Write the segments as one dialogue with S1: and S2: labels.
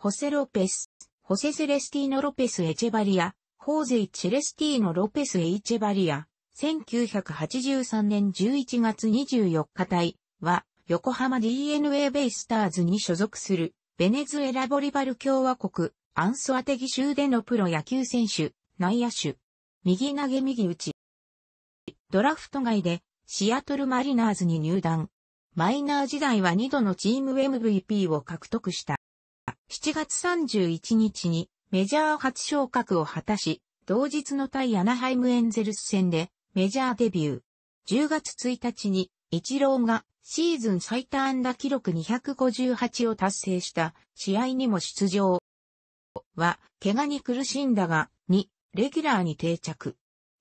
S1: ホセ・ロペス、ホセ・セレスティーノ・ロペス・エチェバリア、ホーゼイ・チェレスティーノ・ロペス・エイチェバリア、1983年11月24日隊は、横浜 DNA ベイスターズに所属する、ベネズエラ・ボリバル共和国、アンソアテギ州でのプロ野球選手、内野手、右投げ右打ち。ドラフト外で、シアトルマリナーズに入団。マイナー時代は2度のチーム MVP を獲得した。7月31日にメジャー初昇格を果たし、同日の対アナハイムエンゼルス戦でメジャーデビュー。10月1日にイチローがシーズン最多安打記録258を達成した試合にも出場。は、怪我に苦しんだが、2、レギュラーに定着。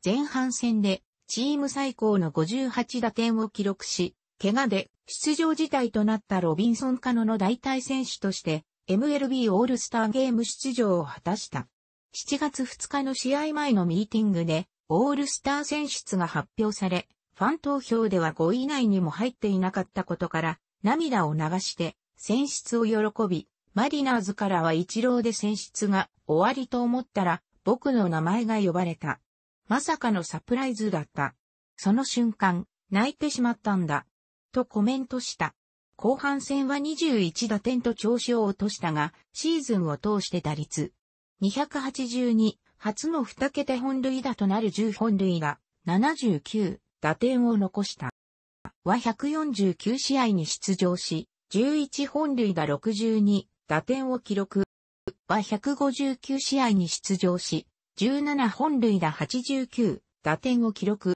S1: 前半戦でチーム最高の58打点を記録し、怪我で出場事態となったロビンソンカノの代替選手として MLB オールスターゲーム出場を果たした。7月2日の試合前のミーティングで、オールスター選出が発表され、ファン投票では5位以内にも入っていなかったことから、涙を流して、選出を喜び、マリナーズからは一郎で選出が終わりと思ったら、僕の名前が呼ばれた。まさかのサプライズだった。その瞬間、泣いてしまったんだ。とコメントした。後半戦は21打点と調子を落としたが、シーズンを通して打率282、初の2桁本塁打となる10本塁打、79打点を残した。は149試合に出場し、11本塁打62打点を記録。は159試合に出場し、17本塁打89打点を記録。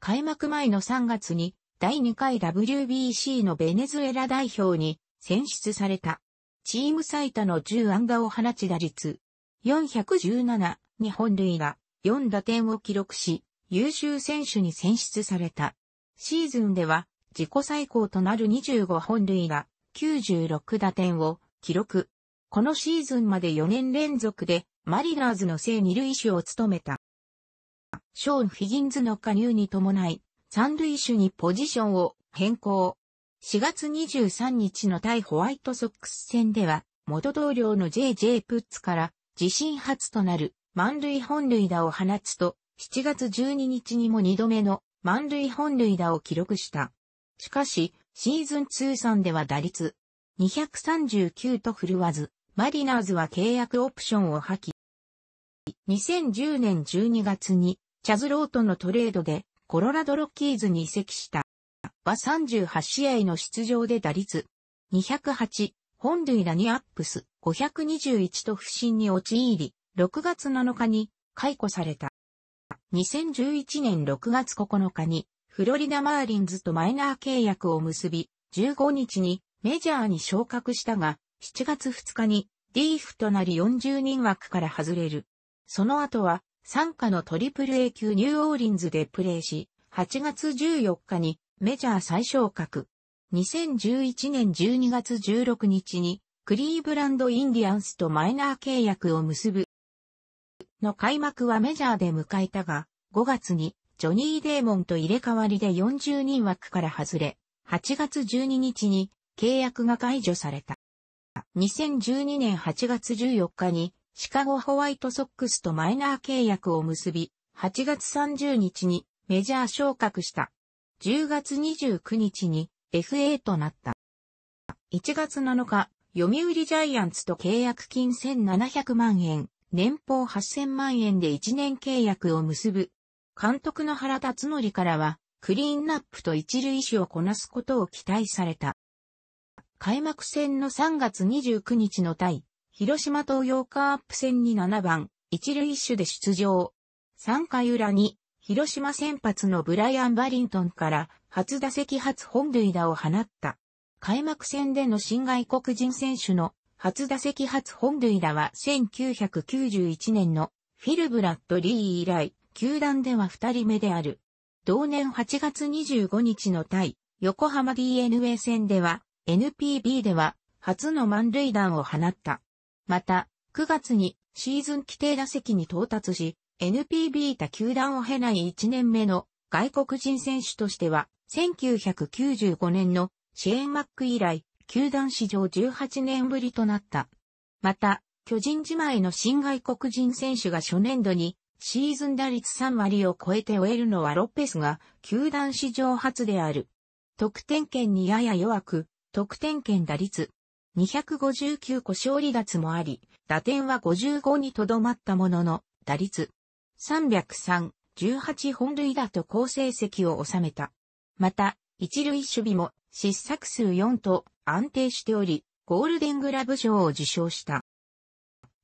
S1: 開幕前の3月に第2回 WBC のベネズエラ代表に選出された。チーム最多の10安打を放ち打率417日本塁が4打点を記録し、優秀選手に選出された。シーズンでは自己最高となる25本塁が96打点を記録。このシーズンまで4年連続でマリナーズの正二塁手を務めた。ショーン・フィギンズの加入に伴い、三塁手にポジションを変更。4月23日の対ホワイトソックス戦では、元同僚の JJ プッツから自身初となる満塁本塁打を放つと、7月12日にも2度目の満塁本塁打を記録した。しかし、シーズン通算では打率239と振るわず、マリナーズは契約オプションを破棄。2010年12月にチャズローとのトレードでコロラドロッキーズに移籍した。は38試合の出場で打率208、本塁打にアップス521と不審に陥り、6月7日に解雇された。2011年6月9日にフロリダマーリンズとマイナー契約を結び、15日にメジャーに昇格したが、7月2日にリーフとなり40人枠から外れる。その後は参加のトリプル A 級ニューオーリンズでプレーし、8月14日にメジャー最昇格。2011年12月16日にクリーブランドインディアンスとマイナー契約を結ぶ。の開幕はメジャーで迎えたが、5月にジョニー・デーモンと入れ替わりで40人枠から外れ、8月12日に契約が解除された。2012年8月14日にシカゴホワイトソックスとマイナー契約を結び、8月30日にメジャー昇格した。10月29日に FA となった。1月7日、読売ジャイアンツと契約金1700万円、年俸8000万円で1年契約を結ぶ。監督の原辰則からは、クリーンナップと一塁手をこなすことを期待された。開幕戦の3月29日の対広島東洋カープ戦に7番、一塁手で出場。3回裏に、広島先発のブライアン・バリントンから初打席初本塁打を放った。開幕戦での新外国人選手の初打席初本塁打は1991年のフィル・ブラッドリー以来、球団では2人目である。同年8月25日の対横浜 DNA 戦では NPB では初の満塁弾を放った。また、9月にシーズン規定打席に到達し、NPB 他球団を経ない1年目の外国人選手としては、1995年のシェーン・マック以来、球団史上18年ぶりとなった。また、巨人自前の新外国人選手が初年度にシーズン打率3割を超えて終えるのはロッペスが球団史上初である。得点圏にやや弱く、得点圏打率259個勝利脱もあり、打点は55にとどまったものの、打率303、18本塁打と好成績を収めた。また、一塁守備も失策数4と安定しており、ゴールデングラブ賞を受賞した。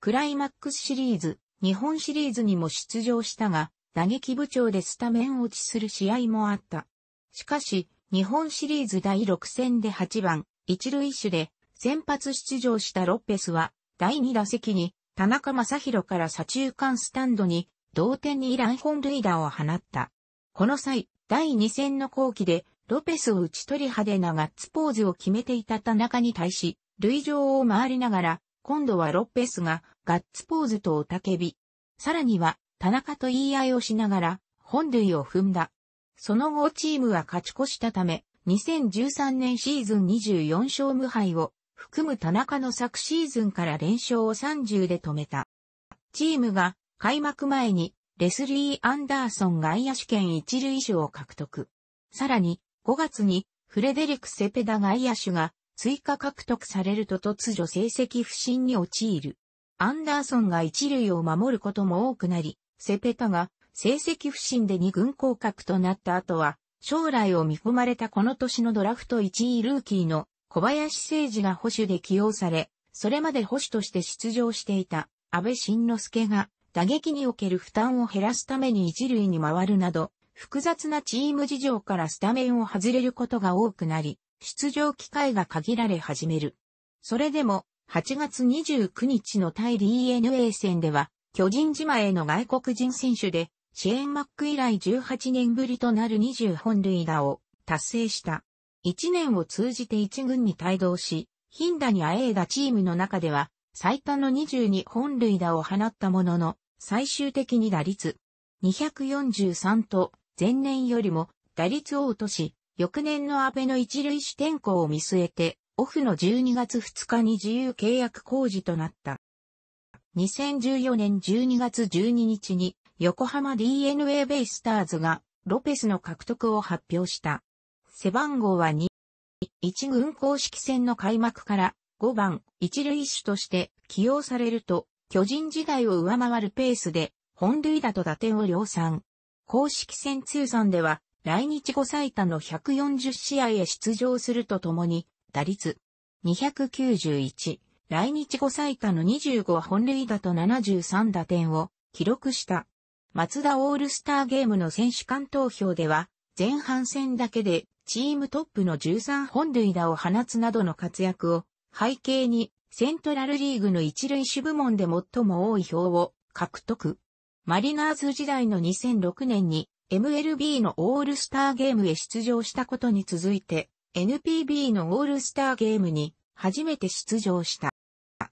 S1: クライマックスシリーズ、日本シリーズにも出場したが、打撃部長でスタメン落ちする試合もあった。しかし、日本シリーズ第6戦で8番、一塁手で先発出場したロッペスは、第2打席に、田中正宏から左中間スタンドに、同点にイラン本塁打を放った。この際、第2戦の後期で、ロペスを打ち取り派手なガッツポーズを決めていた田中に対し、塁上を回りながら、今度はロッペスがガッツポーズと雄たけび。さらには、田中と言い合いをしながら、本塁を踏んだ。その後チームは勝ち越したため、2013年シーズン24勝無敗を含む田中の昨シーズンから連勝を30で止めた。チームが開幕前にレスリー・アンダーソン外野手権一塁手を獲得。さらに5月にフレデリク・セペダ外野手が追加獲得されると突如成績不振に陥る。アンダーソンが一塁を守ることも多くなり、セペタが成績不振で二軍降格となった後は、将来を見込まれたこの年のドラフト1位ルーキーの小林誠二が保守で起用され、それまで保守として出場していた安倍晋之助が打撃における負担を減らすために一塁に回るなど、複雑なチーム事情からスタメンを外れることが多くなり、出場機会が限られ始める。それでも、8月29日の対 DNA 戦では、巨人島への外国人選手で、シェーン・マック以来18年ぶりとなる20本塁打を達成した。1年を通じて1軍に帯同し、頻打にあえいだチームの中では、最多の22本塁打を放ったものの、最終的に打率243と、前年よりも打率を落とし、翌年の安倍の一塁手転向を見据えて、オフの12月2日に自由契約工事となった。2014年12月12日に横浜 DNA ベイスターズがロペスの獲得を発表した。背番号は2。1軍公式戦の開幕から5番一塁手として起用されると、巨人時代を上回るペースで、本塁打と打点を量産。公式戦通算では、来日後最多の140試合へ出場するとともに、打率291、来日後最多の25本塁打と73打点を記録した。松田オールスターゲームの選手間投票では、前半戦だけでチームトップの13本塁打を放つなどの活躍を背景にセントラルリーグの一塁手部門で最も多い票を獲得。マリナーズ時代の2006年に MLB のオールスターゲームへ出場したことに続いて NPB のオールスターゲームに初めて出場した。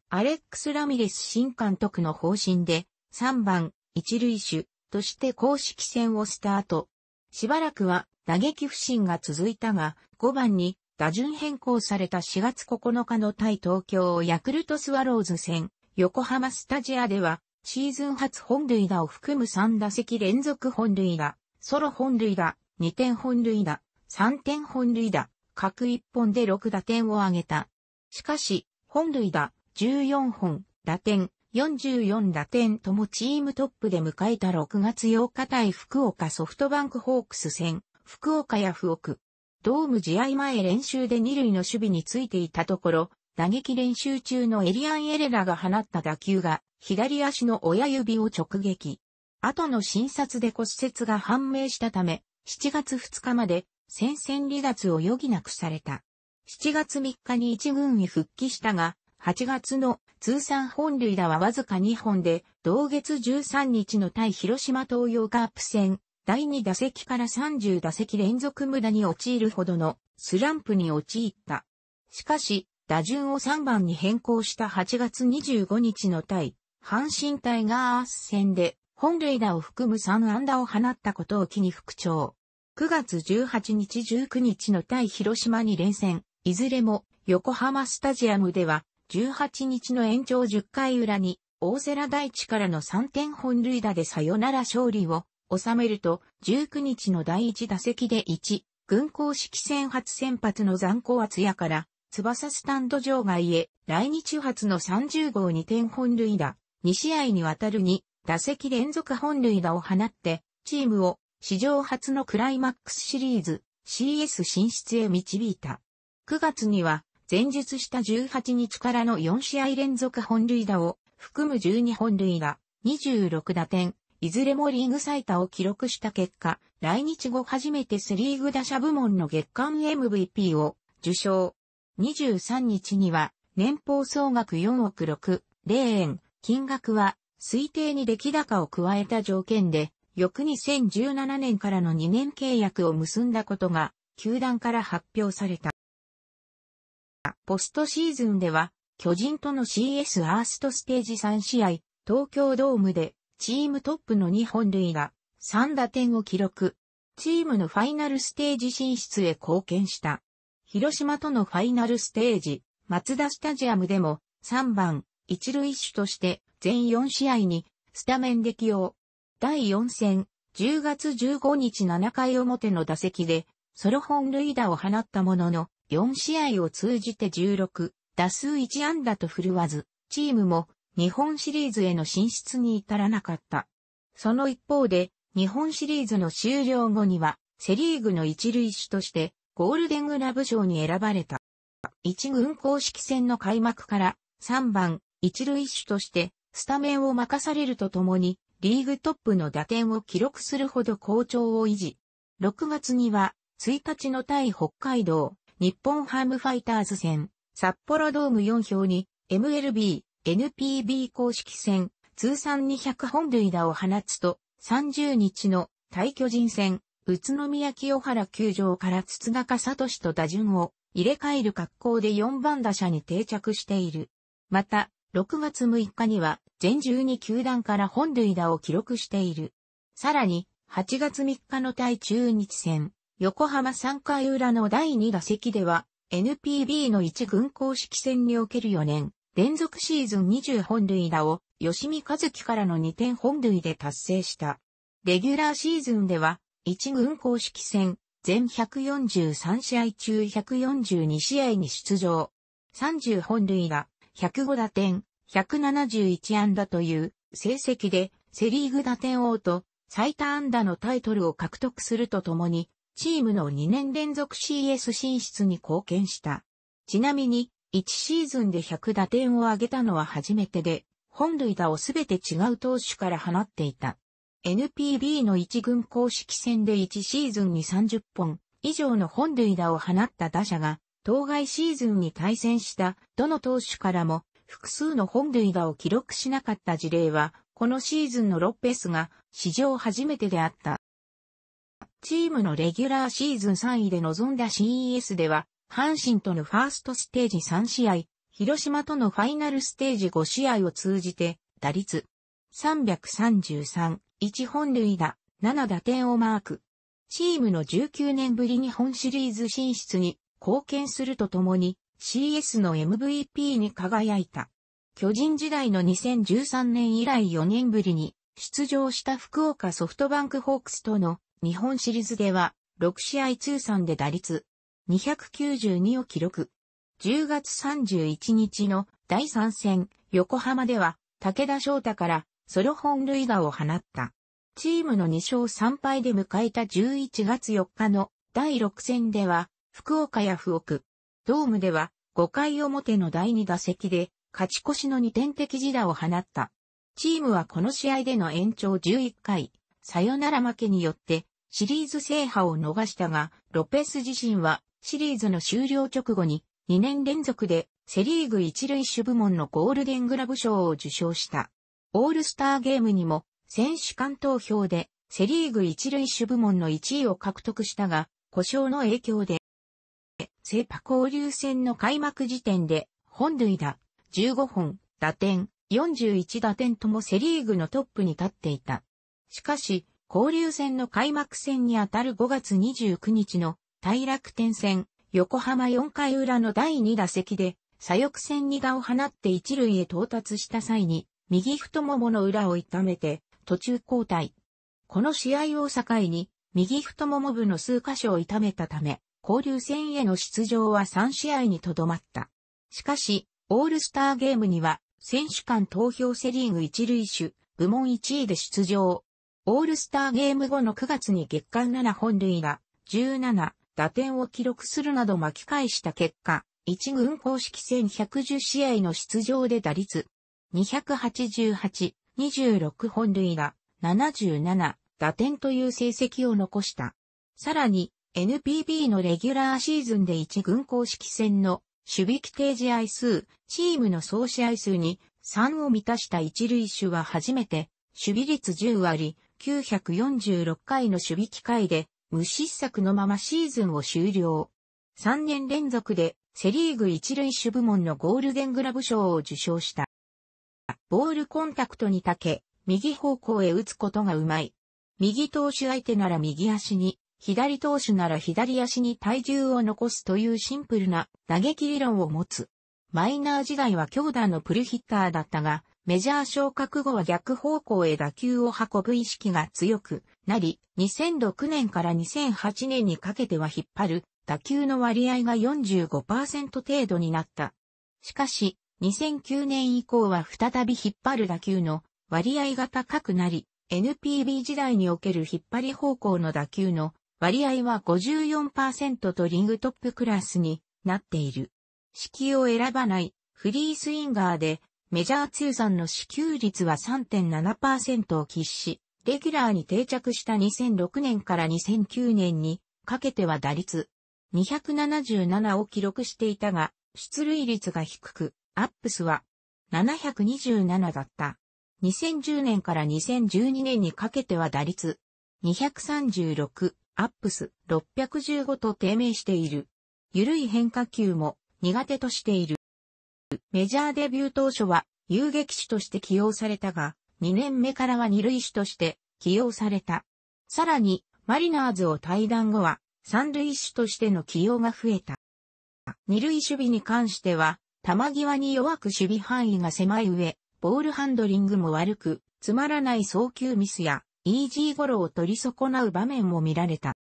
S1: アレックス・ラミレス新監督の方針で3番一塁手として公式戦をスタート。しばらくは打撃不振が続いたが、5番に打順変更された4月9日の対東京ヤクルトスワローズ戦、横浜スタジアでは、シーズン初本塁打を含む3打席連続本塁打、ソロ本塁打、2点本塁打、3点本塁打、各1本で6打点を挙げた。しかし、本塁打、14本、打点、44打点ともチームトップで迎えた6月8日対福岡ソフトバンクホークス戦、福岡や福岡。ドーム試合前練習で二塁の守備についていたところ、打撃練習中のエリアン・エレラが放った打球が左足の親指を直撃。後の診察で骨折が判明したため、7月2日まで戦線離脱を余儀なくされた。7月3日に一軍に復帰したが、8月の通算本塁打はわずか2本で、同月13日の対広島東洋カープ戦第2打席から30打席連続無駄に陥るほどのスランプに陥った。しかし、打順を3番に変更した8月25日の対、阪神タイガース戦で、本塁打を含む3安打を放ったことを機に復調。9月18日19日の対広島に連戦、いずれも横浜スタジアムでは、18日の延長10回裏に、大瀬良大地からの3点本塁打でさよなら勝利を収めると、19日の第1打席で1、軍公式戦初先発の残高厚也から、翼スタンド場外へ、来日初の30号2点本塁打、2試合にわたる2、打席連続本塁打を放って、チームを史上初のクライマックスシリーズ CS 進出へ導いた。9月には前述した18日からの4試合連続本塁打を含む12本塁打、26打点、いずれもリーグ最多を記録した結果、来日後初めてスリーグ打者部門の月間 MVP を受賞。23日には、年俸総額4億6、0円、金額は、推定に出来高を加えた条件で、翌2017年からの2年契約を結んだことが、球団から発表された。ポストシーズンでは、巨人との CS アーストステージ3試合、東京ドームでチームトップの2本塁打、3打点を記録。チームのファイナルステージ進出へ貢献した。広島とのファイナルステージ、松田スタジアムでも3番、一塁手として全4試合にスタメンで起用。第4戦、10月15日7回表の打席でソロ本塁打を放ったものの、4試合を通じて16、打数1安打と振るわず、チームも日本シリーズへの進出に至らなかった。その一方で、日本シリーズの終了後には、セリーグの一塁手として、ゴールデングラブ賞に選ばれた。一軍公式戦の開幕から3番一塁手としてスタメンを任されるとともにリーグトップの打点を記録するほど好調を維持。6月には1日の対北海道日本ハムファイターズ戦札幌ドーム4票に MLB NPB 公式戦、通算200本塁打を放つと、30日の対巨人戦、宇都宮清原球場から筒中聡と打順を入れ替える格好で4番打者に定着している。また、6月6日には全12球団から本塁打を記録している。さらに、8月3日の対中日戦、横浜3回裏の第2打席では、NPB の1軍公式戦における4年、連続シーズン20本塁打を、吉見和樹からの2点本塁で達成した。レギュラーシーズンでは、1軍公式戦、全143試合中142試合に出場。30本塁打、105打点、171安打という成績でセリーグ打点王と最多安打のタイトルを獲得するとともに、チームの2年連続 CS 進出に貢献した。ちなみに、1シーズンで100打点を挙げたのは初めてで、本塁打をすべて違う投手から放っていた。NPB の一軍公式戦で1シーズンに30本以上の本塁打を放った打者が、当該シーズンに対戦したどの投手からも複数の本塁打を記録しなかった事例は、このシーズンのロッペスが史上初めてであった。チームのレギュラーシーズン3位で臨んだ CES では、阪神とのファーストステージ3試合、広島とのファイナルステージ5試合を通じて、打率333、1本塁打、7打点をマーク。チームの19年ぶりに本シリーズ進出に貢献するとともに CS の MVP に輝いた。巨人時代の2013年以来4年ぶりに出場した福岡ソフトバンクホークスとの日本シリーズでは6試合通算で打率292を記録。10月31日の第3戦、横浜では、武田翔太からソロ本塁打を放った。チームの2勝3敗で迎えた11月4日の第6戦では、福岡や福岡。ドームでは、5回表の第2打席で、勝ち越しの2点的自打を放った。チームはこの試合での延長11回、サヨナラ負けによって、シリーズ制覇を逃したが、ロペス自身はシリーズの終了直後に2年連続でセリーグ一塁手部門のゴールデングラブ賞を受賞した。オールスターゲームにも選手間投票でセリーグ一塁手部門の1位を獲得したが、故障の影響で、セパ交流戦の開幕時点で本塁打15本、打点、41打点ともセリーグのトップに立っていた。しかし、交流戦の開幕戦にあたる5月29日の大楽天戦、横浜4回裏の第2打席で、左翼戦に打を放って一塁へ到達した際に、右太ももの裏を痛めて、途中交代。この試合を境に、右太もも部の数箇所を痛めたため、交流戦への出場は3試合にとどまった。しかし、オールスターゲームには、選手間投票セリーグ一塁手、部門1位で出場。オールスターゲーム後の9月に月間7本塁打、17、打点を記録するなど巻き返した結果、一軍公式戦110試合の出場で打率288、26本塁打、77打点という成績を残した。さらに、NPB のレギュラーシーズンで一軍公式戦の守備規定試合数、チームの総試合数に3を満たした一塁手は初めて、守備率10割、946回の守備機会で、無失策のままシーズンを終了。3年連続でセリーグ一塁手部門のゴールデングラブ賞を受賞した。ボールコンタクトにたけ、右方向へ打つことがうまい。右投手相手なら右足に、左投手なら左足に体重を残すというシンプルな打撃理論を持つ。マイナー時代は強打のプルヒッターだったが、メジャー昇格後は逆方向へ打球を運ぶ意識が強くなり、2006年から2008年にかけては引っ張る打球の割合が45%程度になった。しかし、2009年以降は再び引っ張る打球の割合が高くなり、NPB 時代における引っ張り方向の打球の割合は54%とリングトップクラスになっている。揮を選ばないフリースインガーでメジャー通算の支給率は3.7%を喫し、レギュラーに定着した2006年から2009年にかけては打率277を記録していたが、出塁率が低く、アップスは727だった。2010年から2012年にかけては打率236、アップス615と低迷している。緩い変化球も苦手としている。メジャーデビュー当初は遊撃手として起用されたが、2年目からは二塁手として起用された。さらに、マリナーズを退団後は、三塁手としての起用が増えた。二塁守備に関しては、球際に弱く守備範囲が狭い上、ボールハンドリングも悪く、つまらない送球ミスや、イージーゴロを取り損なう場面も見られた。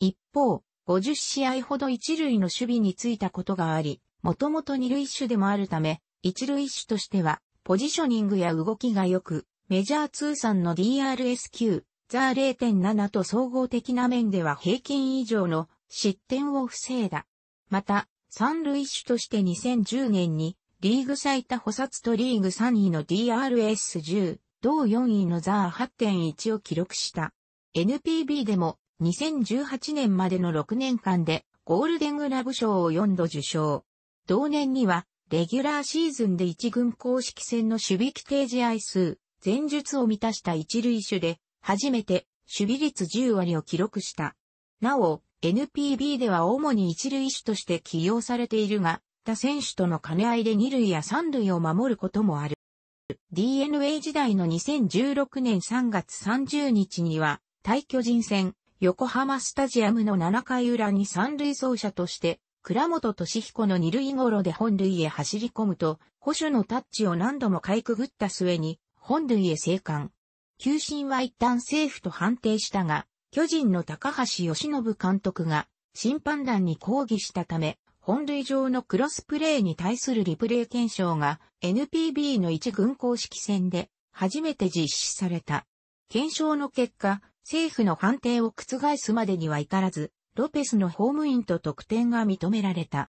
S1: 一方、50試合ほど一塁の守備についたことがあり、もともと二塁手でもあるため、一塁手としては、ポジショニングや動きが良く、メジャー通算の DRSQ、ザー0.7と総合的な面では平均以上の失点を防いだ。また、三塁手として2010年に、リーグ最多補殺とリーグ3位の DRS10、同4位のザー8.1を記録した。NPB でも2018年までの6年間でゴールデングラブ賞を4度受賞。同年には、レギュラーシーズンで一軍公式戦の守備規定試合数、前述を満たした一塁手で、初めて守備率10割を記録した。なお、NPB では主に一塁手として起用されているが、他選手との兼ね合いで二塁や三塁を守ることもある。DNA 時代の2016年3月30日には、対巨人戦、横浜スタジアムの7回裏に三塁走者として倉本俊彦の二塁頃で本塁へ走り込むと、保守のタッチを何度もかいくぐった末に、本塁へ生還。球審は一旦セーフと判定したが、巨人の高橋義信監督が審判団に抗議したため、本塁上のクロスプレーに対するリプレイ検証が NPB の一軍公式戦で初めて実施された。検証の結果、政府の判定を覆すまでには至らず、ロペスのホームインと得点が認められた。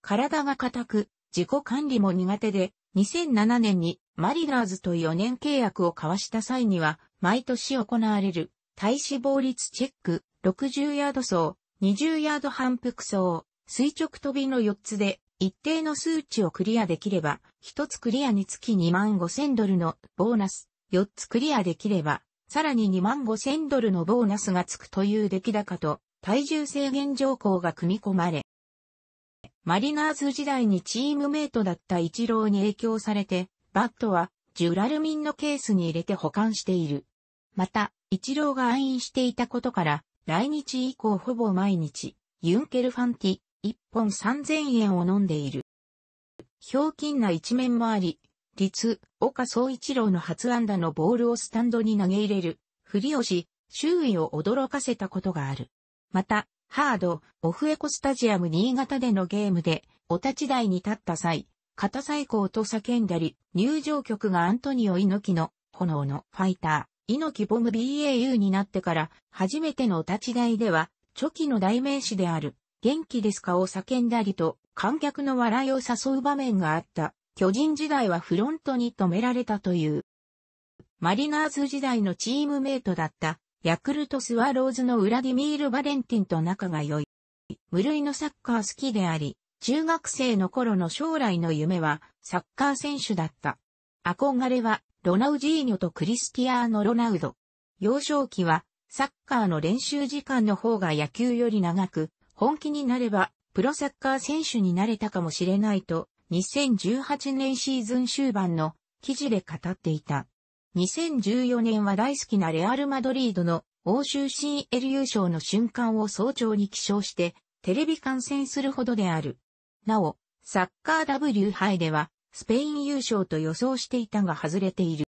S1: 体が硬く、自己管理も苦手で、2007年にマリナーズと4年契約を交わした際には、毎年行われる、体脂肪率チェック、60ヤード走、20ヤード反復走、垂直飛びの4つで、一定の数値をクリアできれば、1つクリアにつき2万5千ドルのボーナス、4つクリアできれば、さらに2万5千ドルのボーナスがつくという出来高と体重制限条項が組み込まれ、マリナーズ時代にチームメイトだったイチローに影響されて、バットはジュラルミンのケースに入れて保管している。また、イチローが愛飲していたことから、来日以降ほぼ毎日、ユンケルファンティ、1本3000円を飲んでいる。ひょうきんな一面もあり、立、岡総一郎の初安打のボールをスタンドに投げ入れる、ふりをし、周囲を驚かせたことがある。また、ハード、オフエコスタジアム新潟でのゲームで、お立ち台に立った際、肩最高と叫んだり、入場曲がアントニオ猪木の、炎のファイター、猪木ボム BAU になってから、初めてのお立ち台では、チョキの代名詞である、元気ですかを叫んだりと、観客の笑いを誘う場面があった。巨人時代はフロントに止められたという。マリナーズ時代のチームメイトだったヤクルトスワローズのウラディミール・バレンティンと仲が良い。無類のサッカー好きであり、中学生の頃の将来の夢はサッカー選手だった。憧れはロナウジーニョとクリスティアーノ・ロナウド。幼少期はサッカーの練習時間の方が野球より長く、本気になればプロサッカー選手になれたかもしれないと、2018年シーズン終盤の記事で語っていた。2014年は大好きなレアル・マドリードの欧州 CL 優勝の瞬間を早朝に起床して、テレビ観戦するほどである。なお、サッカー W 杯では、スペイン優勝と予想していたが外れている。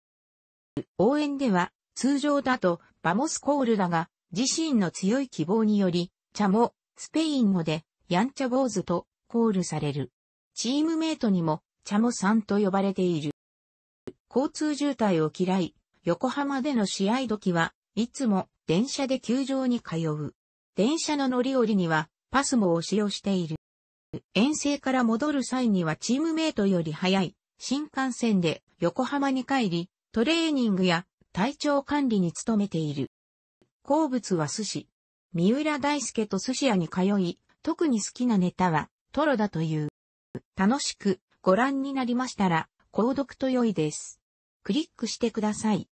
S1: 応援では、通常だと、バモスコールだが、自身の強い希望により、茶も、スペイン語で、やんちゃ坊主と、コールされる。チームメイトにも、チャモさんと呼ばれている。交通渋滞を嫌い、横浜での試合時はいつも電車で球場に通う。電車の乗り降りにはパスモを使用している。遠征から戻る際にはチームメイトより早い新幹線で横浜に帰り、トレーニングや体調管理に努めている。好物は寿司。三浦大輔と寿司屋に通い、特に好きなネタはトロだという。楽しくご覧になりましたら、購読と良いです。クリックしてください。